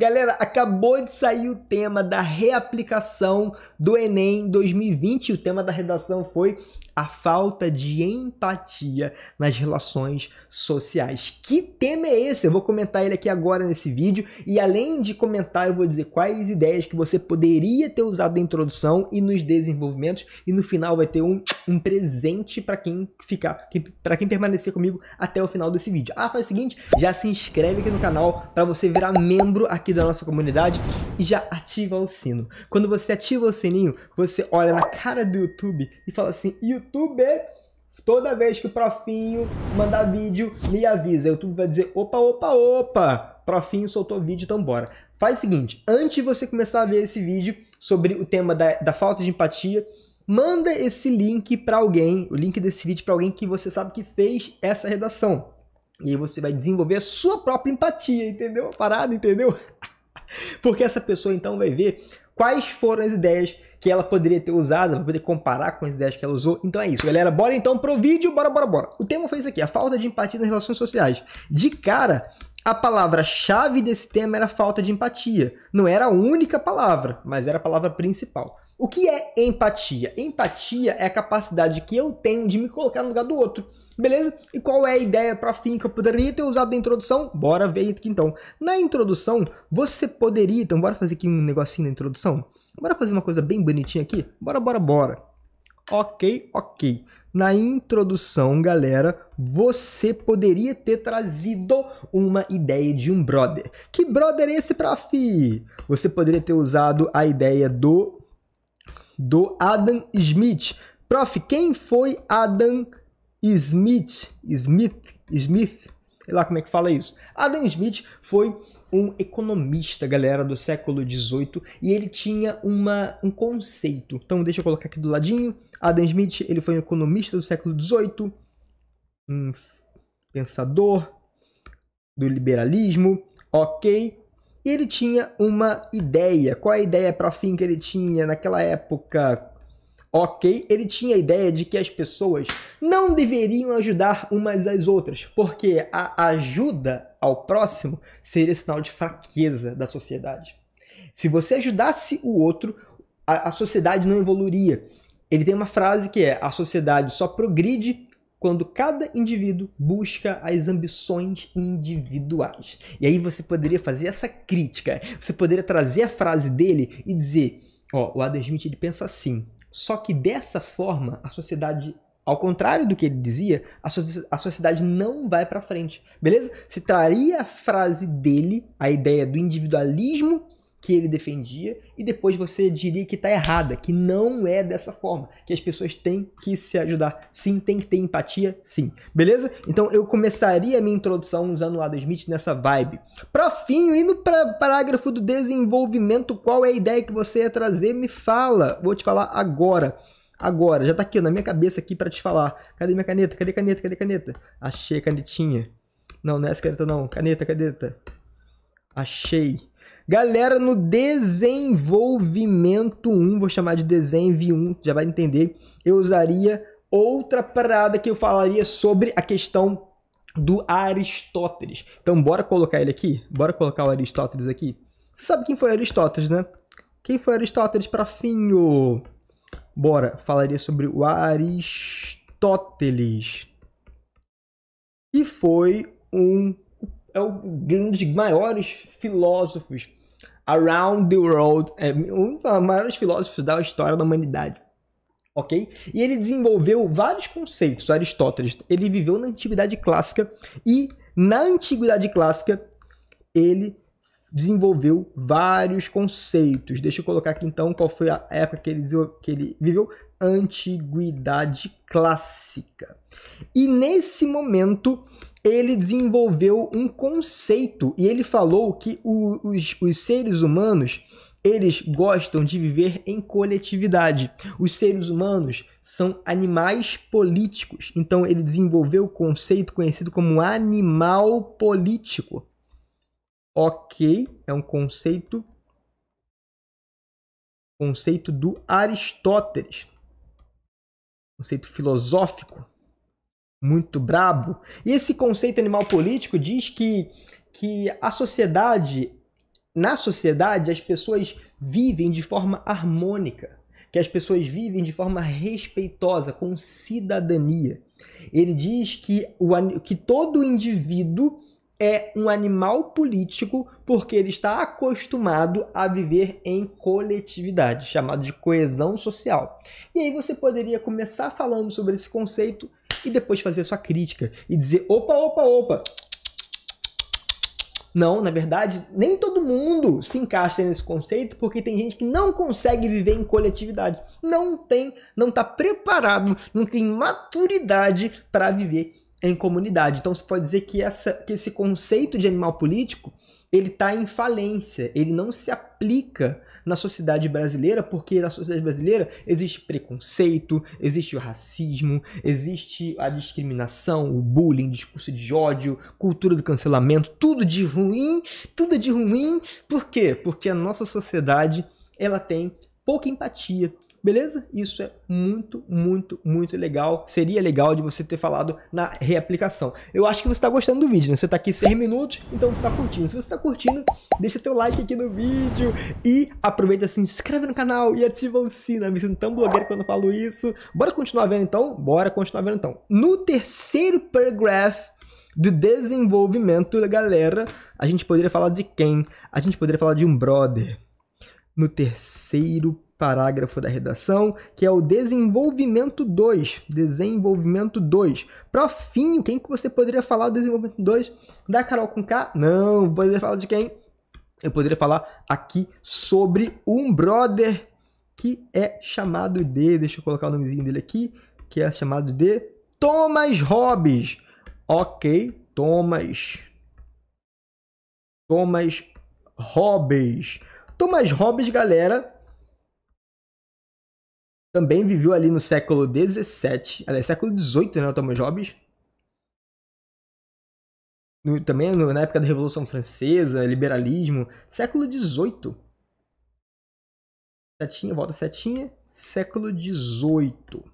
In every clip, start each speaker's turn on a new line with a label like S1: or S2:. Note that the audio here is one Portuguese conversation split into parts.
S1: Galera, acabou de sair o tema da reaplicação do Enem 2020. O tema da redação foi a falta de empatia nas relações sociais. Que tema é esse? Eu vou comentar ele aqui agora nesse vídeo e além de comentar, eu vou dizer quais ideias que você poderia ter usado na introdução e nos desenvolvimentos e no final vai ter um, um presente para quem ficar, para quem permanecer comigo até o final desse vídeo. Ah, faz o seguinte, já se inscreve aqui no canal para você virar membro aqui da nossa comunidade e já ativa o sino. Quando você ativa o sininho, você olha na cara do YouTube e fala assim, YouTube, toda vez que o profinho mandar vídeo, me avisa. O YouTube vai dizer, opa, opa, opa, profinho soltou vídeo, então bora. Faz o seguinte, antes de você começar a ver esse vídeo sobre o tema da, da falta de empatia, manda esse link para alguém, o link desse vídeo para alguém que você sabe que fez essa redação. E aí você vai desenvolver a sua própria empatia, entendeu? A parada, entendeu? Porque essa pessoa então vai ver quais foram as ideias que ela poderia ter usado, vai poder comparar com as ideias que ela usou. Então é isso, galera. Bora então pro vídeo, bora, bora, bora. O tema foi isso aqui, a falta de empatia nas relações sociais. De cara, a palavra-chave desse tema era falta de empatia. Não era a única palavra, mas era a palavra principal. O que é empatia? Empatia é a capacidade que eu tenho de me colocar no lugar do outro. Beleza? E qual é a ideia para fim que eu poderia ter usado na introdução? Bora ver aqui então. Na introdução, você poderia. Então, bora fazer aqui um negocinho na introdução? Bora fazer uma coisa bem bonitinha aqui? Bora, bora, bora. Ok, ok. Na introdução, galera, você poderia ter trazido uma ideia de um brother. Que brother é esse pra fi? Você poderia ter usado a ideia do do Adam Smith. Prof, quem foi Adam Smith? Smith, Smith, sei lá como é que fala isso. Adam Smith foi um economista, galera, do século XVIII, e ele tinha uma, um conceito. Então, deixa eu colocar aqui do ladinho. Adam Smith, ele foi um economista do século XVIII, um pensador do liberalismo, ok? E ele tinha uma ideia. Qual a ideia para fim que ele tinha naquela época? Ok, ele tinha a ideia de que as pessoas não deveriam ajudar umas às outras, porque a ajuda ao próximo seria sinal de fraqueza da sociedade. Se você ajudasse o outro, a, a sociedade não evoluiria. Ele tem uma frase que é: a sociedade só progride quando cada indivíduo busca as ambições individuais. E aí você poderia fazer essa crítica, você poderia trazer a frase dele e dizer: ó, o Adam Smith ele pensa assim. Só que dessa forma a sociedade ao contrário do que ele dizia, a, sociedade não vai para frente, beleza? Se traria a frase dele, a ideia do individualismo que ele defendia e depois você diria que está errada, que não é dessa forma, que as pessoas têm que se ajudar. Sim, tem que ter empatia, sim. Beleza? Então eu começaria a minha introdução usando o Adam Smith nessa vibe. Para fim, indo para parágrafo do desenvolvimento, qual é a ideia que você ia trazer? Me fala. Vou te falar agora. Agora, já está aqui ó, na minha cabeça aqui para te falar. Cadê minha caneta? Cadê caneta? Cadê caneta? Achei a canetinha. Não, não é essa caneta não. Caneta, caneta. Achei. Galera no desenvolvimento 1, vou chamar de desenv 1, já vai entender. Eu usaria outra parada que eu falaria sobre a questão do Aristóteles. Então bora colocar ele aqui? Bora colocar o Aristóteles aqui? Você sabe quem foi Aristóteles, né? Quem foi Aristóteles, para finho? Bora, falaria sobre o Aristóteles. E foi um é um dos maiores filósofos Around the World, é um dos maiores filósofos da história da humanidade. Ok? E ele desenvolveu vários conceitos, Aristóteles. Ele viveu na Antiguidade Clássica e na Antiguidade Clássica ele desenvolveu vários conceitos. Deixa eu colocar aqui então qual foi a época que ele, que ele viveu. Antiguidade Clássica. E nesse momento ele desenvolveu um conceito e ele falou que o, os, os seres humanos eles gostam de viver em coletividade. Os seres humanos são animais políticos. Então ele desenvolveu o conceito conhecido como animal político. Ok, é um conceito conceito do Aristóteles. Conceito filosófico muito brabo. E esse conceito animal político diz que, que a sociedade, na sociedade, as pessoas vivem de forma harmônica, que as pessoas vivem de forma respeitosa, com cidadania. Ele diz que, o, que todo indivíduo é um animal político porque ele está acostumado a viver em coletividade, chamado de coesão social. E aí você poderia começar falando sobre esse conceito e depois fazer a sua crítica e dizer: opa, opa, opa. Não, na verdade, nem todo mundo se encaixa nesse conceito, porque tem gente que não consegue viver em coletividade. Não tem, não está preparado, não tem maturidade para viver em comunidade. Então você pode dizer que, essa, que esse conceito de animal político ele está em falência, ele não se aplica na sociedade brasileira, porque na sociedade brasileira existe preconceito, existe o racismo, existe a discriminação, o bullying, discurso de ódio, cultura do cancelamento, tudo de ruim, tudo de ruim. Por quê? Porque a nossa sociedade ela tem pouca empatia Beleza? Isso é muito, muito, muito legal. Seria legal de você ter falado na reaplicação. Eu acho que você está gostando do vídeo, né? Você está aqui 100 minutos, então você está curtindo. Se você está curtindo, deixa teu like aqui no vídeo e aproveita, se inscreve no canal e ativa o sino. Eu me sinto tão blogueiro quando eu falo isso. Bora continuar vendo então? Bora continuar vendo então. No terceiro paragraph do desenvolvimento da galera, a gente poderia falar de quem? A gente poderia falar de um brother. No terceiro parágrafo da redação, que é o desenvolvimento 2. Desenvolvimento 2. Profinho, quem que você poderia falar do desenvolvimento 2? Da Carol com K? Não, poderia falar de quem? Eu poderia falar aqui sobre um brother que é chamado de, deixa eu colocar o nomezinho dele aqui, que é chamado de Thomas Hobbes. Ok, Thomas. Thomas Hobbes. Thomas Hobbes, galera, também viveu ali no século XVII, aliás, século XVIII, né, o Thomas Hobbes. No, também no, na época da Revolução Francesa, liberalismo, século XVIII. Setinha, volta setinha, século XVIII.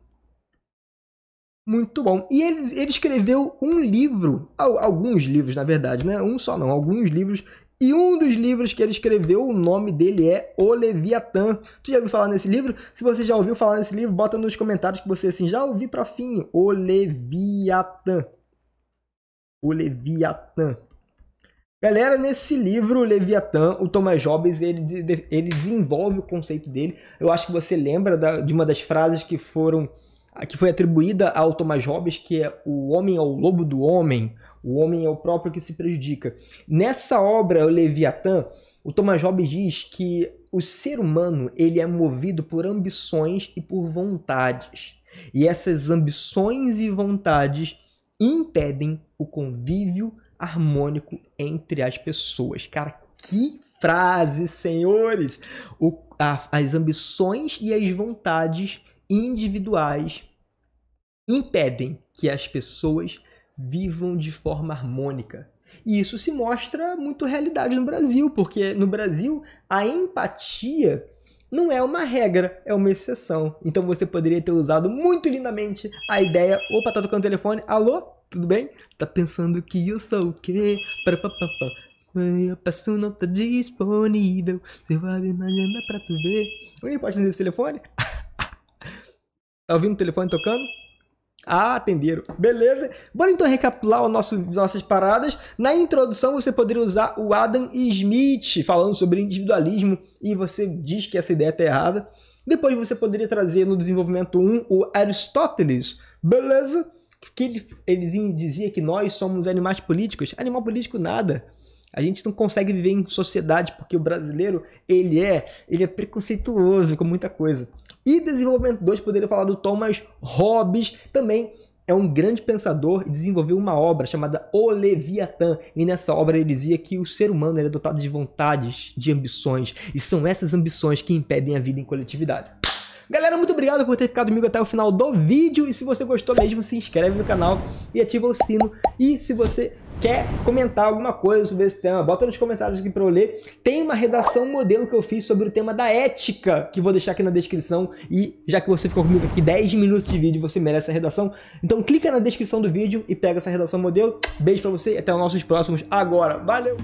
S1: Muito bom. E ele, ele escreveu um livro, alguns livros, na verdade, né? Um só não, alguns livros e um dos livros que ele escreveu, o nome dele é O Leviatã. Tu já ouviu falar nesse livro? Se você já ouviu falar nesse livro, bota nos comentários que você assim já ouvi para fim. O Leviatã. O Leviatã. Galera, nesse livro, Leviatã, o Thomas Hobbes, ele, ele desenvolve o conceito dele. Eu acho que você lembra da, de uma das frases que foram que foi atribuída ao Thomas Hobbes, que é o homem é o lobo do homem, o homem é o próprio que se prejudica. Nessa obra, o Leviatã, o Thomas Hobbes diz que o ser humano ele é movido por ambições e por vontades. E essas ambições e vontades impedem o convívio harmônico entre as pessoas. Cara, que frase, senhores! O, a, as ambições e as vontades individuais impedem que as pessoas vivam de forma harmônica. E isso se mostra muito realidade no Brasil, porque no Brasil a empatia não é uma regra, é uma exceção. Então você poderia ter usado muito lindamente a ideia. Opa, tá tocando o telefone. Alô? Tudo bem? Tá pensando que eu sou o quê? Parapapapá. Eu peço não tá disponível. Você vai me mandar pra tu ver. Oi, pode atender esse telefone? Tá ouvindo o telefone tocando? Ah, atenderam. Beleza? Bora então recapitular as nosso, nossas paradas. Na introdução, você poderia usar o Adam Smith falando sobre individualismo e você diz que essa ideia está errada. Depois você poderia trazer no desenvolvimento 1 o Aristóteles. Beleza? Que ele, ele dizia que nós somos animais políticos. Animal político nada. A gente não consegue viver em sociedade porque o brasileiro, ele é, ele é preconceituoso com muita coisa. E desenvolvimento 2 poderia falar do Thomas Hobbes, também é um grande pensador e desenvolveu uma obra chamada O Leviatã. E nessa obra ele dizia que o ser humano era é dotado de vontades, de ambições, e são essas ambições que impedem a vida em coletividade. Galera, muito obrigado por ter ficado comigo até o final do vídeo. E se você gostou mesmo, se inscreve no canal e ativa o sino. E se você quer comentar alguma coisa sobre esse tema, bota nos comentários aqui para eu ler. Tem uma redação modelo que eu fiz sobre o tema da ética, que vou deixar aqui na descrição. E já que você ficou comigo aqui 10 minutos de vídeo, você merece a redação. Então clica na descrição do vídeo e pega essa redação modelo. Beijo para você e até os nossos próximos agora. Valeu!